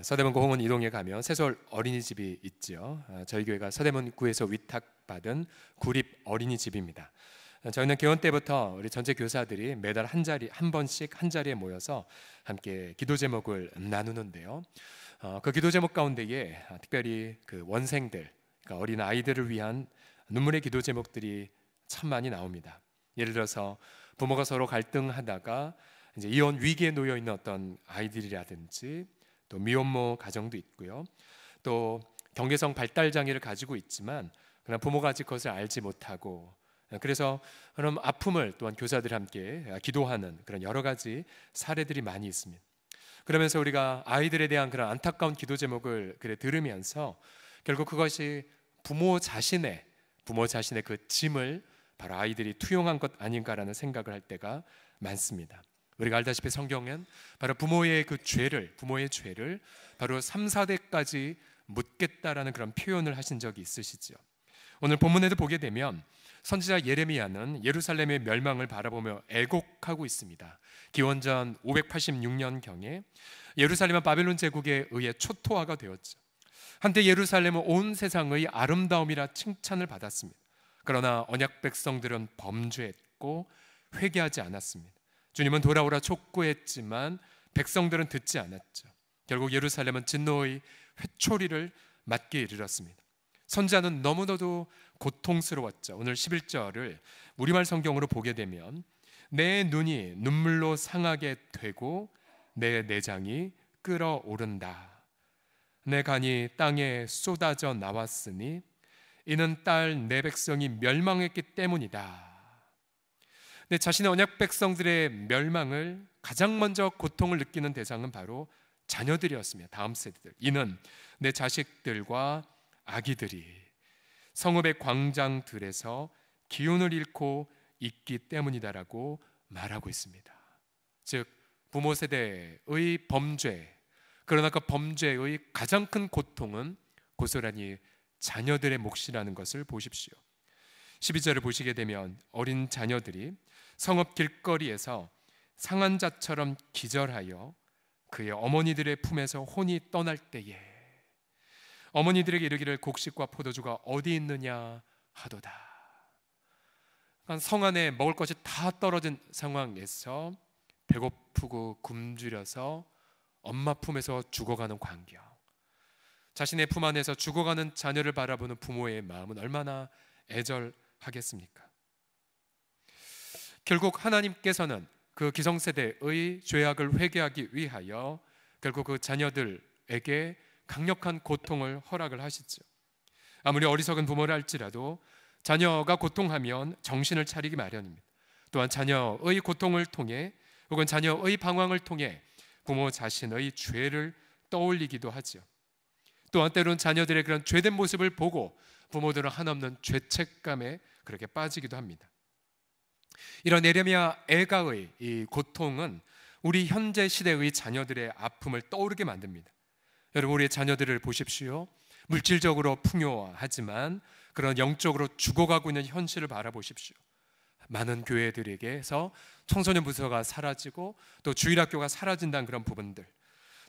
서대문구 홍은 이동에 가면 새솔 어린이집이 있죠 아, 저희 교회가 서대문구에서 위탁받은 구립 어린이집입니다. 아, 저희는 개원 때부터 우리 전체 교사들이 매달 한 자리 한 번씩 한 자리에 모여서 함께 기도 제목을 나누는데요. 어, 그 기도 제목 가운데에 특별히 그 원생들, 그러니까 어린 아이들을 위한 눈물의 기도 제목들이 참 많이 나옵니다. 예를 들어서 부모가 서로 갈등하다가 이제 이혼 위기에 놓여 있는 어떤 아이들이라든지 또 미혼모 가정도 있고요. 또 경계성 발달 장애를 가지고 있지만 그러 부모가 아직 그것을 알지 못하고 예, 그래서 그런 아픔을 또한 교사들 함께 아, 기도하는 그런 여러 가지 사례들이 많이 있습니다. 그러면서 우리가 아이들에 대한 그런 안타까운 기도 제목을 그래 들으면서 결국 그것이 부모 자신의 부모 자신의 그 짐을 바로 아이들이 투영한 것 아닌가라는 생각을 할 때가 많습니다. 우리가 알다시피 성경은 바로 부모의 그 죄를 부모의 죄를 바로 3, 4대까지 묻겠다라는 그런 표현을 하신 적이 있으시죠. 오늘 본문에도 보게 되면 선지자 예레미야는 예루살렘의 멸망을 바라보며 애곡하고 있습니다. 기원전 586년 경에 예루살렘은 바벨론 제국에 의해 초토화가 되었죠. 한때 예루살렘은 온 세상의 아름다움이라 칭찬을 받았습니다. 그러나 언약 백성들은 범죄했고 회개하지 않았습니다. 주님은 돌아오라 촉구했지만 백성들은 듣지 않았죠. 결국 예루살렘은 진노의 회초리를 맞게 이르렀습니다. 선자는 너무나도 고통스러웠죠. 오늘 11절을 우리말 성경으로 보게 되면 내 눈이 눈물로 상하게 되고 내 내장이 끓어오른다. 내 간이 땅에 쏟아져 나왔으니 이는 딸 내 백성이 멸망했기 때문이다. 근 자신의 언약 백성들의 멸망을 가장 먼저 고통을 느끼는 대상은 바로 자녀들이었으며 다음 세대들. 이는 내 자식들과 아기들이 성읍의 광장들에서 기운을 잃고 있기 때문이다라고 말하고 있습니다. 즉 부모 세대의 범죄 그러나 그 범죄의 가장 큰 고통은 고스란히 자녀들의 몫이라는 것을 보십시오. 12절을 보시게 되면 어린 자녀들이 성읍 길거리에서 상한 자처럼 기절하여 그의 어머니들의 품에서 혼이 떠날 때에 어머니들에게 이르기를 곡식과 포도주가 어디 있느냐 하도다. 그러니까 성 안에 먹을 것이 다 떨어진 상황에서 배고프고 굶주려서 엄마 품에서 죽어가는 광경. 자신의 품 안에서 죽어가는 자녀를 바라보는 부모의 마음은 얼마나 애절하겠습니까? 결국 하나님께서는 그 기성세대의 죄악을 회개하기 위하여 결국 그 자녀들에게 강력한 고통을 허락을 하시죠. 아무리 어리석은 부모를 할지라도 자녀가 고통하면 정신을 차리기 마련입니다. 또한 자녀의 고통을 통해 혹은 자녀의 방황을 통해 부모 자신의 죄를 떠올리기도 하죠. 또한 때로는 자녀들의 그런 죄된 모습을 보고 부모들은 한없는 죄책감에 그렇게 빠지기도 합니다. 이런 예레미야 애가의 이 고통은 우리 현재 시대의 자녀들의 아픔을 떠오르게 만듭니다. 여러분 우리의 자녀들을 보십시오. 물질적으로 풍요하지만 그런 영적으로 죽어가고 있는 현실을 바라보십시오. 많은 교회들에게서 청소년 부서가 사라지고 또 주일학교가 사라진다는 그런 부분들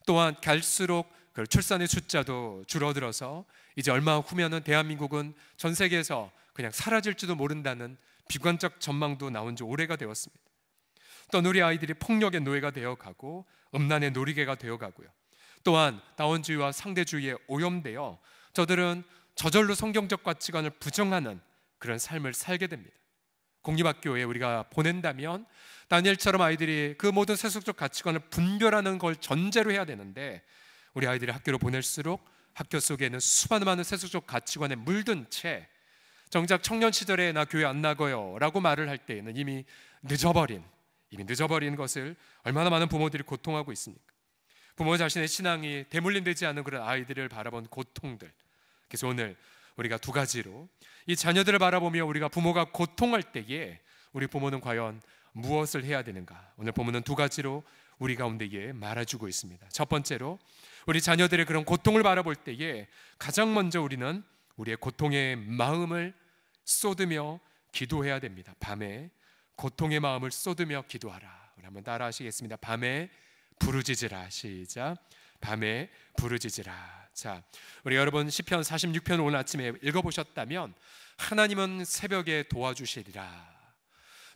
또한 갈수록 그 출산의 숫자도 줄어들어서 이제 얼마 후면은 대한민국은 전 세계에서 그냥 사라질지도 모른다는 비관적 전망도 나온 지 오래가 되었습니다. 또 우리 아이들이 폭력의 노예가 되어 가고 음란의 놀이개가 되어 가고요. 또한 다원주의와 상대주의에 오염되어 저들은 저절로 성경적 가치관을 부정하는 그런 삶을 살게 됩니다. 공립학교에 우리가 보낸다면 다니엘처럼 아이들이 그 모든 세속적 가치관을 분별하는 걸 전제로 해야 되는데 우리 아이들이 학교로 보낼수록 학교 속에 는 수많은 많은 세속적 가치관에 물든 채 정작 청년 시절에 나 교회 안 나가요 라고 말을 할 때에는 이미 늦어버린 이미 늦어버린 것을 얼마나 많은 부모들이 고통하고 있습니까? 부모 자신의 신앙이 대물림되지 않은 그런 아이들을 바라본 고통들 그래서 오늘 우리가 두 가지로 이 자녀들을 바라보며 우리가 부모가 고통할 때에 우리 부모는 과연 무엇을 해야 되는가? 오늘 부모는 두 가지로 우리 가운데에 말해주고 있습니다. 첫 번째로 우리 자녀들의 그런 고통을 바라볼 때에 가장 먼저 우리는 우리의 고통의 마음을 쏟으며 기도해야 됩니다. 밤에 고통의 마음을 쏟으며 기도하라. 우리 한번 따라하시겠습니다. 밤에 부르짖으라. 시작. 밤에 부르짖으라. 자, 우리 여러분 시편 46편 오늘 아침에 읽어 보셨다면 하나님은 새벽에 도와주시리라.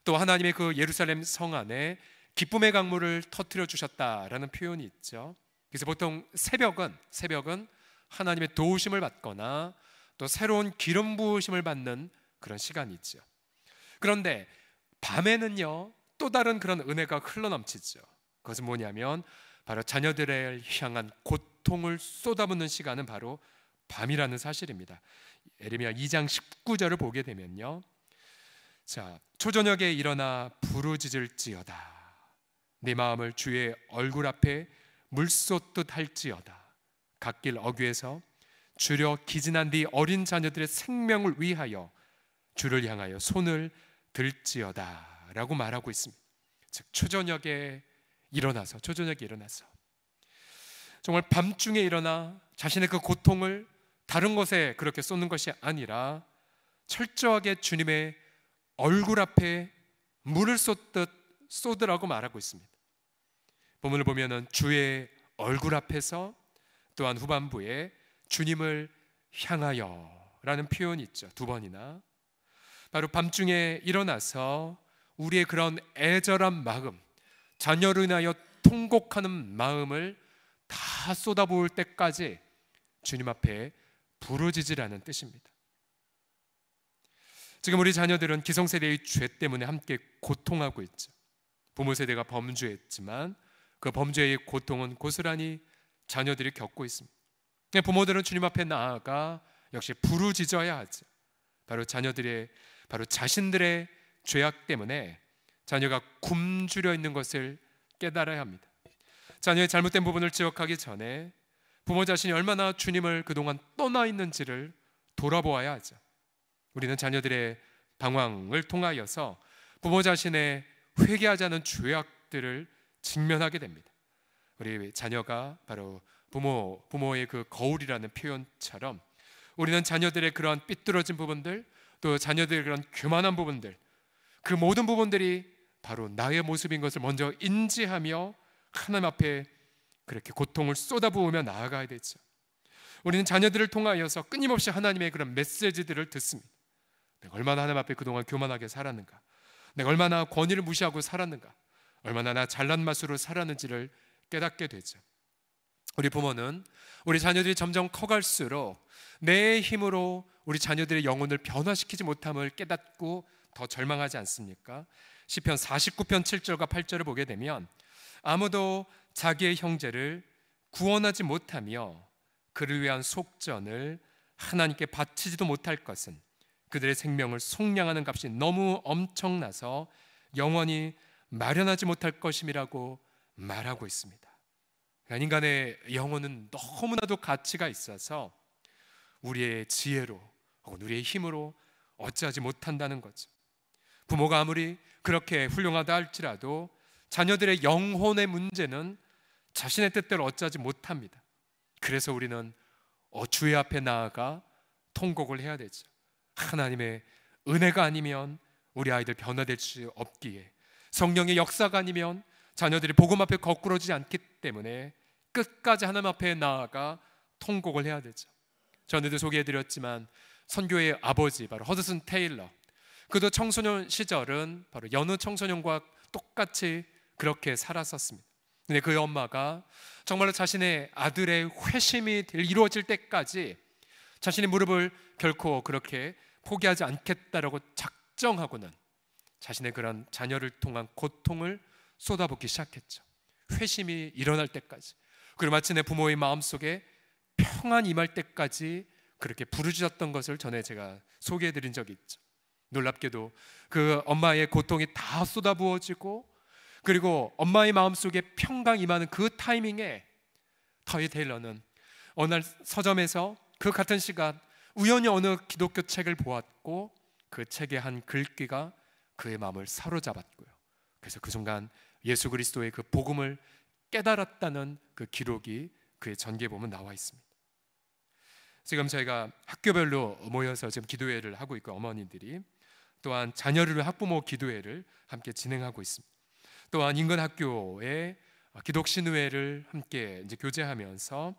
또 하나님의 그 예루살렘 성 안에 기쁨의 강물을 터트려 주셨다라는 표현이 있죠. 그래서 보통 새벽은 새벽은 하나님의 도우심을 받거나 또 새로운 기름 부으심을 받는 그런 시간이죠. 그런데 밤에는요 또 다른 그런 은혜가 흘러넘치죠. 그것은 뭐냐면 바로 자녀들을 향한 고통을 쏟아붓는 시간은 바로 밤이라는 사실입니다. 에르미야 2장 19절을 보게 되면요. 자, 초저녁에 일어나 부르짖을지어다. 내 네 마음을 주의 얼굴 앞에 물쏟듯 할지어다. 갓길 어귀에서 주려 기진한 네 어린 자녀들의 생명을 위하여 주를 향하여 손을 들지어다라고 말하고 있습니다. 즉 초저녁에 일어나서 초저녁에 일어나서 정말 밤중에 일어나 자신의 그 고통을 다른 것에 그렇게 쏟는 것이 아니라 철저하게 주님의 얼굴 앞에 물을 쏟듯 쏟으라고 말하고 있습니다. 본문을 보면은 주의 얼굴 앞에서 또한 후반부에 주님을 향하여 라는 표현이 있죠. 두 번이나. 바로 밤중에 일어나서 우리의 그런 애절한 마음, 자녀를 인하여 통곡하는 마음을 다 쏟아부을 때까지 주님 앞에 부르짖으라는 뜻입니다. 지금 우리 자녀들은 기성세대의 죄 때문에 함께 고통하고 있죠. 부모 세대가 범죄했지만 그 범죄의 고통은 고스란히 자녀들이 겪고 있습니다. 부모들은 주님 앞에 나아가 역시 부르짖어야 하죠. 바로 자녀들의 바로 자신들의 죄악 때문에 자녀가 굶주려 있는 것을 깨달아야 합니다. 자녀의 잘못된 부분을 지적하기 전에 부모 자신이 얼마나 주님을 그동안 떠나 있는지를 돌아보아야 하죠. 우리는 자녀들의 방황을 통하여서 부모 자신의 회개하지 않은 죄악들을 직면하게 됩니다. 우리 자녀가 바로 부모 부모의 그 거울이라는 표현처럼 우리는 자녀들의 그런 삐뚤어진 부분들 또 자녀들의 그런 교만한 부분들 그 모든 부분들이 바로 나의 모습인 것을 먼저 인지하며 하나님 앞에 그렇게 고통을 쏟아부으며 나아가야 되죠. 우리는 자녀들을 통하여서 끊임없이 하나님의 그런 메시지들을 듣습니다. 내가 얼마나 하나님 앞에 그동안 교만하게 살았는가? 내가 얼마나 권위를 무시하고 살았는가? 얼마나 나 잘난 맛으로 살았는지를 깨닫게 되죠. 우리 부모는 우리 자녀들이 점점 커갈수록 내 힘으로 우리 자녀들의 영혼을 변화시키지 못함을 깨닫고 더 절망하지 않습니까? 시편 49편 7절과 8절을 보게 되면 아무도 자기의 형제를 구원하지 못하며 그를 위한 속전을 하나님께 바치지도 못할 것은 그들의 생명을 속량하는 값이 너무 엄청나서 영원히 마련하지 못할 것임이라고 말하고 있습니다. 인간의 영혼은 너무나도 가치가 있어서 우리의 지혜로 혹은 우리의 힘으로 어찌하지 못한다는 거죠. 부모가 아무리 그렇게 훌륭하다 할지라도 자녀들의 영혼의 문제는 자신의 뜻대로 어찌하지 못합니다. 그래서 우리는 어, 주의 앞에 나아가 통곡을 해야 되죠. 하나님의 은혜가 아니면 우리 아이들 변화될 수 없기에 성령의 역사가 아니면 자녀들이 복음 앞에 거꾸러지지 않기 때문에 끝까지 하나님 앞에 나아가 통곡을 해야 되죠. 전에도 소개해드렸지만 선교의 아버지 바로 허드슨 테일러 그도 청소년 시절은 바로 여느 청소년과 똑같이 그렇게 살았었습니다. 근데 그 엄마가 정말로 자신의 아들의 회심이 이루어질 때까지 자신의 무릎을 결코 그렇게 포기하지 않겠다라고 작정하고는 자신의 그런 자녀를 통한 고통을 쏟아붓기 시작했죠. 회심이 일어날 때까지. 그리고 마침내 부모의 마음속에 평안 임할 때까지 그렇게 부르짖었던 것을 전에 제가 소개해 드린 적이 있죠. 놀랍게도 그 엄마의 고통이 다 쏟아부어지고 그리고 엄마의 마음속에 평강 임하는 그 타이밍에 터이 테일러는 어느 날 서점에서 그 같은 시간 우연히 어느 기독교 책을 보았고 그 책의 한 글귀가 그의 마음을 사로잡았고요. 그래서 그 순간 예수 그리스도의 그 복음을 깨달았다는 그 기록이 그의 전개에 보면 나와 있습니다. 지금 저희가 학교별로 모여서 지금 기도회를 하고 있고 어머니들이 또한 자녀를 학부모 기도회를 함께 진행하고 있습니다. 또한 인근 학교에 기독신회를 함께 이제 교제하면서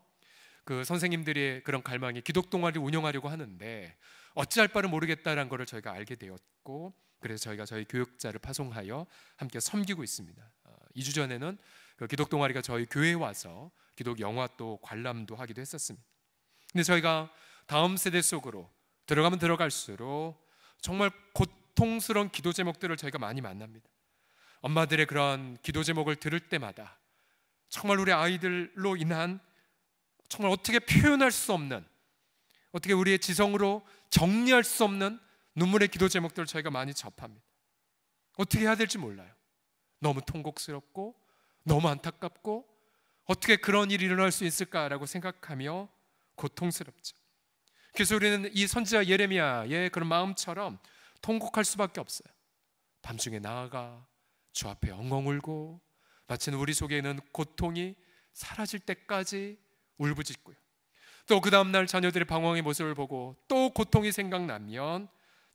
그 선생님들의 그런 갈망이 기독 동아리 운영하려고 하는데 어찌할 바를 모르겠다라는 것을 저희가 알게 되었고 그래서 저희가 저희 교육자를 파송하여 함께 섬기고 있습니다. 2주 어, 전에는 그 기독 동아리가 저희 교회에 와서 기독 영화 또 관람도 하기도 했었습니다. 근데 저희가 다음 세대 속으로 들어가면 들어갈수록 정말 고통스러운 기도 제목들을 저희가 많이 만납니다. 엄마들의 그런 기도 제목을 들을 때마다 정말 우리 아이들로 인한 정말 어떻게 표현할 수 없는 어떻게 우리의 지성으로 정리할 수 없는 눈물의 기도 제목들을 저희가 많이 접합니다. 어떻게 해야 될지 몰라요. 너무 통곡스럽고 너무 안타깝고 어떻게 그런 일이 일어날 수 있을까라고 생각하며 고통스럽죠. 그래서 우리는 이 선지자 예레미야의 그런 마음처럼 통곡할 수밖에 없어요. 밤중에 나아가 주 앞에 엉엉 울고 마치는 우리 속에 있는 고통이 사라질 때까지 울부짖고요. 또 그 다음날 자녀들의 방황의 모습을 보고 또 고통이 생각나면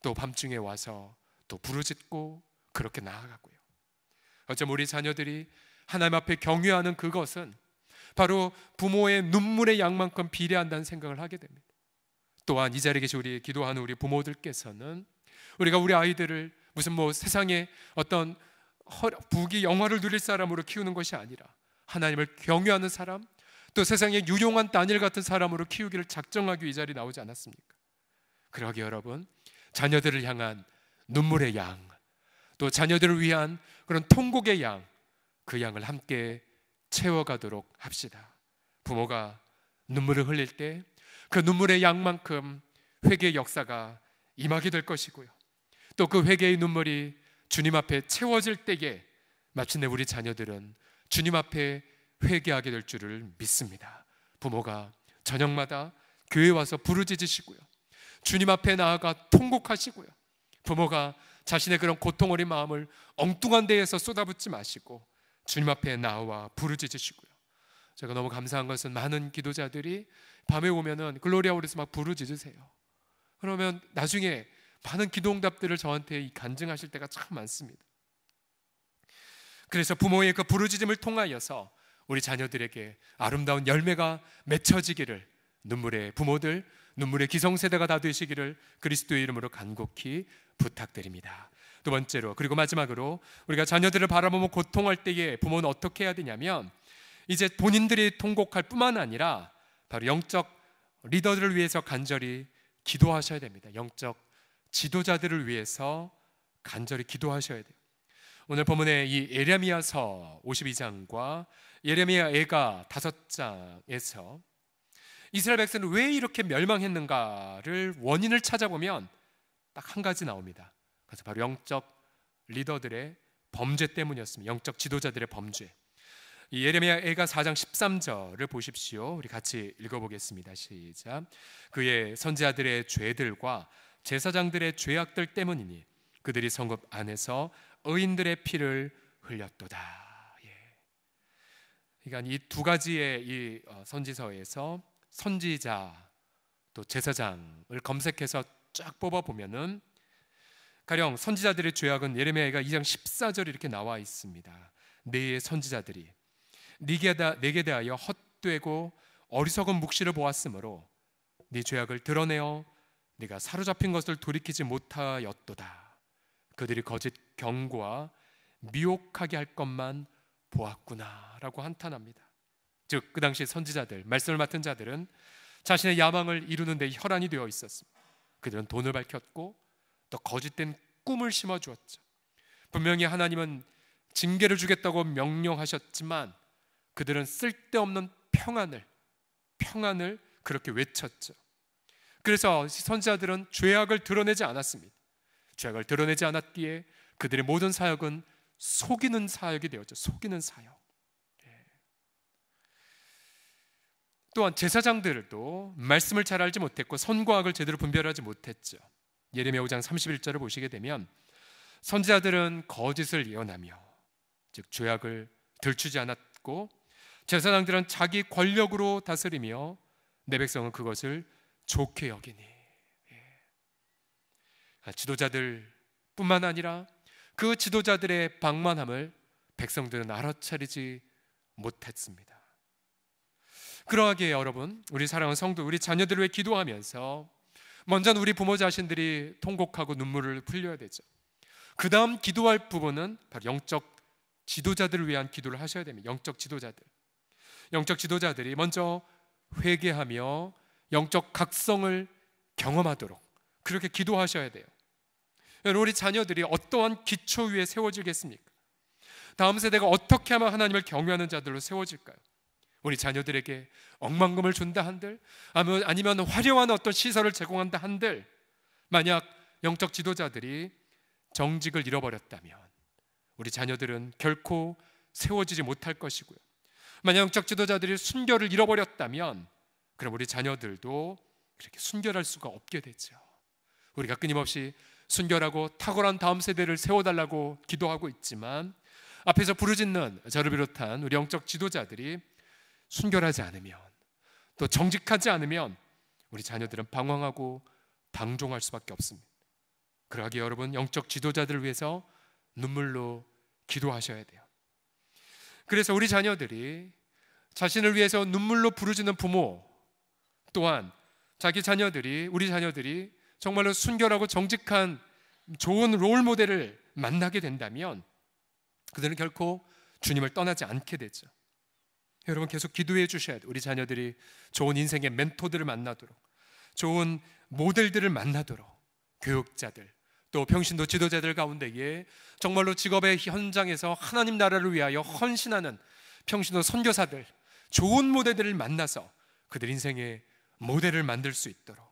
또 밤중에 와서 또 부르짖고 그렇게 나아가고요. 어쩜 우리 자녀들이 하나님 앞에 경외하는 그것은 바로 부모의 눈물의 양만큼 비례한다는 생각을 하게 됩니다. 또한 이 자리에 계신 우리 기도하는 우리 부모들께서는 우리가 우리 아이들을 무슨 뭐 세상에 어떤 부귀 영화를 누릴 사람으로 키우는 것이 아니라 하나님을 경외하는 사람 또 세상에 유용한 단일 같은 사람으로 키우기를 작정하기 이 자리 나오지 않았습니까? 그러기 여러분 자녀들을 향한 눈물의 양, 또 자녀들을 위한 그런 통곡의 양, 그 양을 함께 채워가도록 합시다. 부모가 눈물을 흘릴 때 그 눈물의 양만큼 회개의 역사가 임하게 될 것이고요. 또 그 회개의 눈물이 주님 앞에 채워질 때에 마침내 우리 자녀들은 주님 앞에 회개하게 될 줄을 믿습니다. 부모가 저녁마다 교회 와서 부르짖으시고요. 주님 앞에 나아가 통곡하시고요. 부모가 자신의 그런 고통 어린 마음을 엉뚱한 데에서 쏟아붓지 마시고 주님 앞에 나와 부르짖으시고요. 제가 너무 감사한 것은 많은 기도자들이 밤에 오면은 글로리아 오에서 막 부르짖으세요. 그러면 나중에 많은 기도 응답들을 저한테 간증하실 때가 참 많습니다. 그래서 부모의 그 부르짖음을 통하여서 우리 자녀들에게 아름다운 열매가 맺혀지기를 눈물의 부모들 눈물의 기성세대가 다 되시기를 그리스도의 이름으로 간곡히 부탁드립니다. 두 번째로 그리고 마지막으로 우리가 자녀들을 바라보며 고통할 때에 부모는 어떻게 해야 되냐면 이제 본인들이 통곡할 뿐만 아니라 바로 영적 리더들을 위해서 간절히 기도하셔야 됩니다. 영적 지도자들을 위해서 간절히 기도하셔야 돼요. 오늘 본문에 이 예레미야서 52장과 예레미야 애가 5장에서 이스라엘 백성은 왜 이렇게 멸망했는가를 원인을 찾아보면 딱 한 가지 나옵니다. 그래서 바로 영적 리더들의 범죄 때문이었습니다. 영적 지도자들의 범죄. 예레미야 애가 4장 13절을 보십시오. 우리 같이 읽어보겠습니다. 시작. 그의 선지자들의 죄들과 제사장들의 죄악들 때문이니 그들이 성읍 안에서 의인들의 피를 흘렸도다. 예. 그러니까 이 두 가지의 이 어, 선지서에서 선지자 또 제사장을 검색해서 쫙 뽑아 보면은 가령 선지자들의 죄악은 예레미야가 2장 14절 이렇게 나와 있습니다. 네의 선지자들이 네게 대하여 헛되고 어리석은 묵시를 보았으므로 네 죄악을 드러내어 네가 사로잡힌 것을 돌이키지 못하였도다. 그들이 거짓 경고와 미혹하게 할 것만 보았구나라고 한탄합니다. 즉그 당시 선지자들, 말씀을 맡은 자들은 자신의 야망을 이루는 데 혈안이 되어 있었습니다. 그들은 돈을 밝혔고 또 거짓된 꿈을 심어 주었죠. 분명히 하나님은 징계를 주겠다고 명령하셨지만 그들은 쓸데없는 평안을 평안을 그렇게 외쳤죠. 그래서 선지자들은 죄악을 드러내지 않았습니다. 죄악을 드러내지 않았기에 그들의 모든 사역은 속이는 사역이 되었죠. 속이는 사역. 또한 제사장들도 말씀을 잘 알지 못했고 선과 악을 제대로 분별하지 못했죠. 예레미야 5장 31절을 보시게 되면 선지자들은 거짓을 예언하며 즉 죄악을 들추지 않았고 제사장들은 자기 권력으로 다스리며 내 백성은 그것을 좋게 여기니 예. 아, 지도자들뿐만 아니라 그 지도자들의 방만함을 백성들은 알아차리지 못했습니다. 그러하게 여러분, 우리 사랑하는 성도, 우리 자녀들을 위해 기도하면서 먼저 우리 부모 자신들이 통곡하고 눈물을 풀려야 되죠. 그 다음 기도할 부분은 바로 영적 지도자들을 위한 기도를 하셔야 됩니다. 영적 지도자들. 영적 지도자들이 먼저 회개하며 영적 각성을 경험하도록 그렇게 기도하셔야 돼요. 우리 자녀들이 어떠한 기초 위에 세워지겠습니까? 다음 세대가 어떻게 하면 하나님을 경외하는 자들로 세워질까요? 우리 자녀들에게 억만금을 준다 한들 아니면 화려한 어떤 시설을 제공한다 한들 만약 영적 지도자들이 정직을 잃어버렸다면 우리 자녀들은 결코 세워지지 못할 것이고요. 만약 영적 지도자들이 순결을 잃어버렸다면 그럼 우리 자녀들도 그렇게 순결할 수가 없게 되죠. 우리가 끊임없이 순결하고 탁월한 다음 세대를 세워달라고 기도하고 있지만 앞에서 부르짖는 저를 비롯한 우리 영적 지도자들이 순결하지 않으면 또 정직하지 않으면 우리 자녀들은 방황하고 방종할 수밖에 없습니다. 그러기 여러분 영적 지도자들을 위해서 눈물로 기도하셔야 돼요. 그래서 우리 자녀들이 자신을 위해서 눈물로 부르짖는 부모 또한 자기 자녀들이 우리 자녀들이 정말로 순결하고 정직한 좋은 롤 모델을 만나게 된다면 그들은 결코 주님을 떠나지 않게 되죠. 여러분 계속 기도해 주셔야 돼요. 우리 자녀들이 좋은 인생의 멘토들을 만나도록, 좋은 모델들을 만나도록, 교육자들, 또 평신도 지도자들 가운데에 정말로 직업의 현장에서 하나님 나라를 위하여 헌신하는 평신도 선교사들, 좋은 모델들을 만나서 그들 인생의 모델을 만들 수 있도록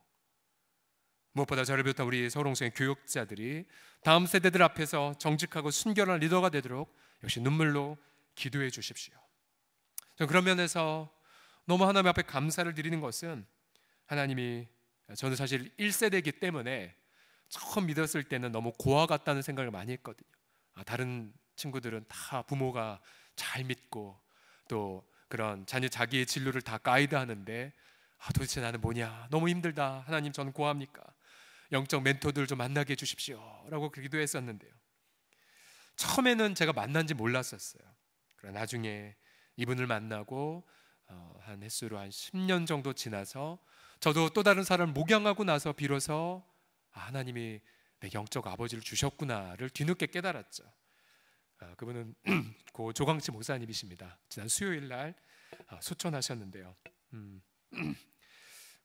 무엇보다 저를 비롯한 우리 서울홍성의 교육자들이 다음 세대들 앞에서 정직하고 순결한 리더가 되도록 역시 눈물로 기도해 주십시오. 그런 면에서 너무 하나님 앞에 감사를 드리는 것은 하나님이 저는 사실 1세대이기 때문에 처음 믿었을 때는 너무 고아 같다는 생각을 많이 했거든요. 아, 다른 친구들은 다 부모가 잘 믿고 또 그런 자녀 자기의 진로를 다 가이드하는데 아, 도대체 나는 뭐냐 너무 힘들다 하나님 저는 고합니까 영적 멘토들 좀 만나게 해주십시오라고 기도했었는데요. 처음에는 제가 만난지 몰랐었어요. 그러나 나중에 이분을 만나고 어, 한 횟수로 한 10년 정도 지나서 저도 또 다른 사람을 목양하고 나서 비로소 아, 하나님이 내 영적 아버지를 주셨구나를 뒤늦게 깨달았죠. 아, 그분은 고 조광치 목사님이십니다. 지난 수요일 날 소천하셨는데요. 아, 음,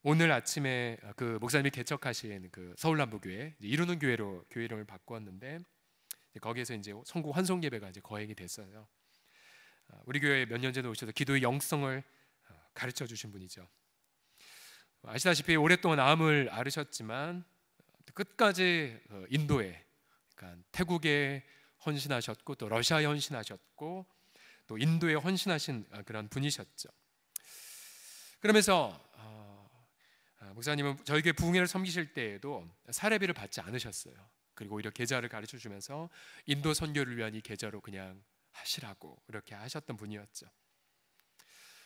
오늘 아침에 아, 그 목사님이 개척하신 그 서울남부교회 이루는 교회로 교회를 바꾸었는데 거기에서 이제 선고 환송 예배가 이제 거행이 됐어요. 아, 우리 교회에 몇년 전에 오셔서 기도의 영성을 아, 가르쳐 주신 분이죠. 아시다시피 오랫동안 암을 앓으셨지만 끝까지 어, 인도에 그러니까 태국에 헌신하셨고 또 러시아에 헌신하셨고 또 인도에 헌신하신 아, 그런 분이셨죠. 그러면서 어, 목사님은 저에게 부흥회를 섬기실 때에도 사례비를 받지 않으셨어요. 그리고 오히려 계좌를 가르쳐 주면서 인도 선교를 위한 이 계좌로 그냥 하시라고 이렇게 하셨던 분이었죠.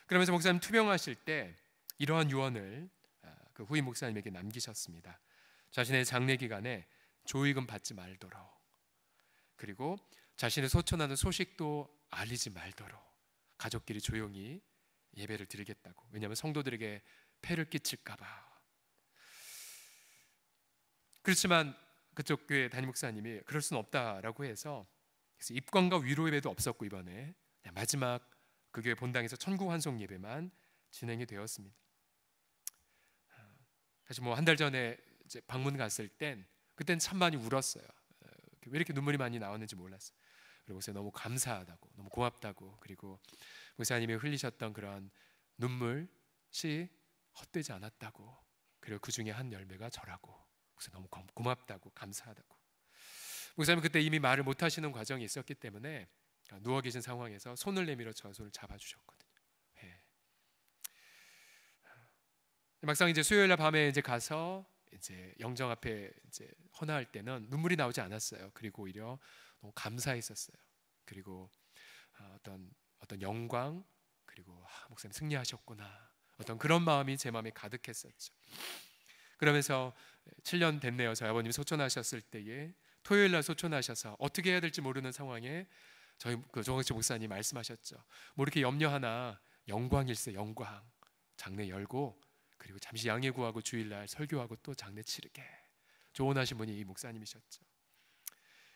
그러면서 목사님 투병하실 때 이러한 유언을 아, 그 후임 목사님에게 남기셨습니다. 자신의 장례 기간에 조의금 받지 말도록 그리고 자신의 소천하는 소식도 알리지 말도록 가족끼리 조용히 예배를 드리겠다고 왜냐하면 성도들에게 폐를 끼칠까봐 그렇지만 그쪽 교회 담임 목사님이 그럴 수는 없다라고 해서 그래서 입관과 위로 예배도 없었고 이번에 네, 마지막 그 교회 본당에서 천국 환송 예배만 진행이 되었습니다. 아, 사실 뭐한 달 전에 방문 갔을 땐 그땐 참 많이 울었어요. 어, 왜 이렇게 눈물이 많이 나왔는지 몰랐어요. 그리고 목사 너무 감사하다고, 너무 고맙다고, 그리고 목사님이 흘리셨던 그런 눈물이 헛되지 않았다고, 그리고 그 중에 한 열매가 저라고, 목사 너무 고맙다고, 감사하다고. 목사님 그때 이미 말을 못 하시는 과정이 있었기 때문에 누워 계신 상황에서 손을 내밀어 저 손을 잡아 주셨거든요. 예. 막상 이제 수요일 날 밤에 이제 가서 이제 영정 앞에 이제 헌화할 때는 눈물이 나오지 않았어요. 그리고 오히려 너무 감사했었어요. 그리고 아, 어떤 어떤 영광 그리고 아, 목사님 승리하셨구나 어떤 그런 마음이 제 마음에 가득했었죠. 그러면서 7년 됐네요. 저희 아버님이 소천하셨을 때에 토요일 날 소천하셔서 어떻게 해야 될지 모르는 상황에 저희 그 조광식 목사님 말씀하셨죠. 뭐 이렇게 염려 하나 영광일세 영광 장례 열고 그리고 잠시 양해 구하고 주일날 설교하고 또 장례 치르게 조언하신 분이 이 목사님이셨죠.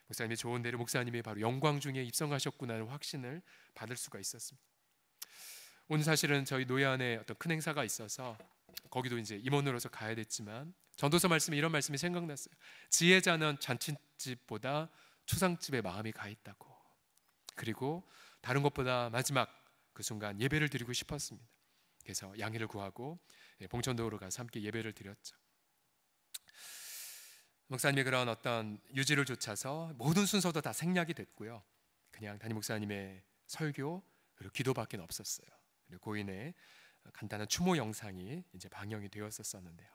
목사님의 좋은 대로 목사님이 바로 영광 중에 입성하셨구나는 확신을 받을 수가 있었습니다. 오늘 사실은 저희 노야안에 어떤 큰 행사가 있어서 거기도 이제 임원으로서 가야 됐지만 전도서 말씀에 이런 말씀이 생각났어요. 지혜자는 잔치 집보다 초상집에 마음이 가 있다고. 그리고 다른 것보다 마지막 그 순간 예배를 드리고 싶었습니다. 그래서 양해를 구하고 예, 봉천도로 가서 함께 예배를 드렸죠. 목사님의 그런 어떤 유지를 좇아서 모든 순서도 다 생략이 됐고요. 그냥 담임 목사님의 설교 그리고 기도밖에 없었어요. 그리고 고인의 간단한 추모 영상이 이제 방영이 되었었었는데요.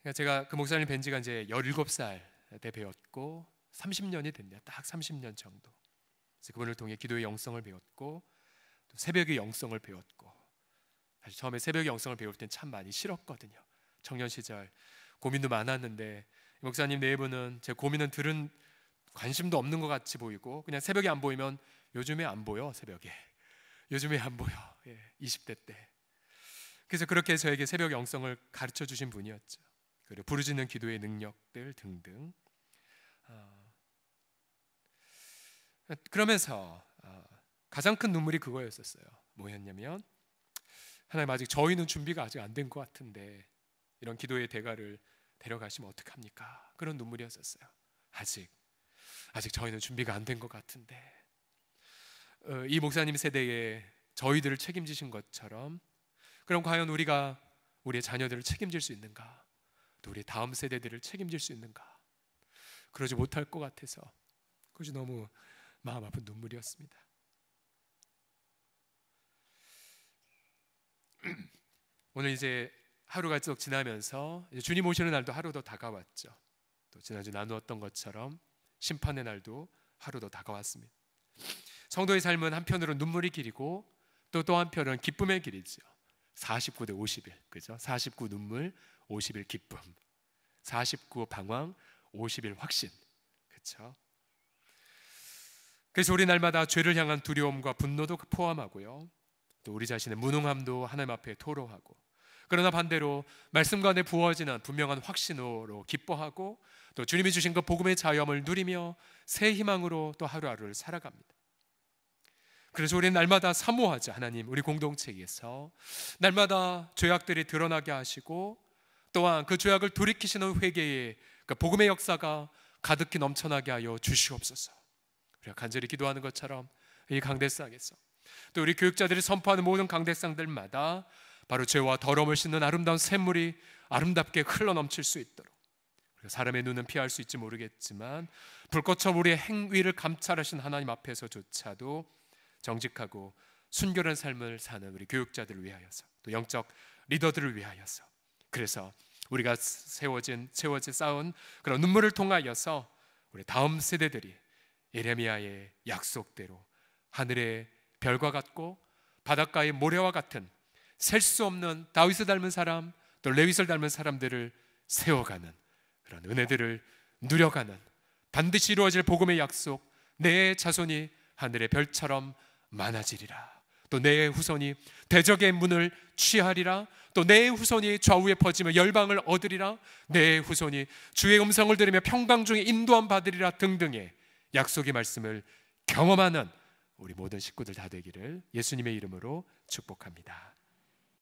그러니까 제가 그 목사님 뵌 지가 이제 17살 때 배웠고 30년이 됐네요. 딱 30년 정도. 그래서 그분을 통해 기도의 영성을 배웠고 또 새벽의 영성을 배웠고 사실 처음에 새벽의 영성을 배울 땐 참 많이 싫었거든요. 청년 시절 고민도 많았는데 목사님 내부는 네 제 고민은 들은 관심도 없는 것 같이 보이고 그냥 새벽에 안 보이면 요즘에 안 보여 새벽에 요즘에 안 보여 예, 20대 때 그래서 그렇게 저에게 새벽 영성을 가르쳐 주신 분이었죠. 그리고 부르짖는 기도의 능력들 등등. 어, 그러면서 어, 가장 큰 눈물이 그거였었어요. 뭐였냐면 하나님 아직 저희는 준비가 아직 안 된 것 같은데 이런 기도의 대가를 데려가시면 어떡합니까? 그런 눈물이었었어요. 아직 아직 저희는 준비가 안 된 것 같은데 어, 이 목사님 세대에 저희들을 책임지신 것처럼 그럼 과연 우리가 우리의 자녀들을 책임질 수 있는가? 또 우리 다음 세대들을 책임질 수 있는가? 그러지 못할 것 같아서 그것이 너무 마음 아픈 눈물이었습니다. 오늘 이제 하루가 쭉 지나면서 이제 주님 오시는 날도 하루 더 다가왔죠. 또 지난주 나누었던 것처럼 심판의 날도 하루 더 다가왔습니다. 성도의 삶은 한편으로 눈물의 길이고 또 또 한편은 기쁨의 길이지 49대5 0일 그죠? 49 눈물, 5 0일 기쁨. 49 방황, 5 0일 확신. 그렇죠? 그래서 우리 날마다 죄를 향한 두려움과 분노도 포함하고요. 또 우리 자신의 무능함도 하나님 앞에 토로하고 그러나 반대로 말씀과 내 부어지는 분명한 확신으로 기뻐하고 또 주님이 주신 그 복음의 자유함을 누리며 새 희망으로 또 하루하루를 살아갑니다. 그래서 우리는 날마다 사모하자 하나님 우리 공동체에서 날마다 죄악들이 드러나게 하시고 또한 그 죄악을 돌이키시는 회개의 그 복음의 역사가 가득히 넘쳐나게 하여 주시옵소서. 우리가 간절히 기도하는 것처럼 이 강대상에서 또 우리 교육자들이 선포하는 모든 강대상들마다 바로 죄와 더러움을 씻는 아름다운 샘물이 아름답게 흘러넘칠 수 있도록 사람의 눈은 피할 수 있지 모르겠지만 불꽃처럼 우리의 행위를 감찰하신 하나님 앞에서조차도 정직하고 순결한 삶을 사는 우리 교육자들을 위하여서 또 영적 리더들을 위하여서 그래서 우리가 세워진 세워진 쌓은 그런 눈물을 통하여서 우리 다음 세대들이 예레미야의 약속대로 하늘의 별과 같고 바닷가의 모래와 같은 셀 수 없는 다윗을 닮은 사람 또 레윗을 닮은 사람들을 세워가는 그런 은혜들을 누려가는 반드시 이루어질 복음의 약속 내 자손이 하늘의 별처럼 많아지리라. 또 내 후손이 대적의 문을 취하리라. 또 내 후손이 좌우에 퍼지며 열방을 얻으리라. 내 후손이 주의 음성을 들으며 평강 중에 인도함 받으리라 등등의 약속의 말씀을 경험하는 우리 모든 식구들 다 되기를 예수님의 이름으로 축복합니다.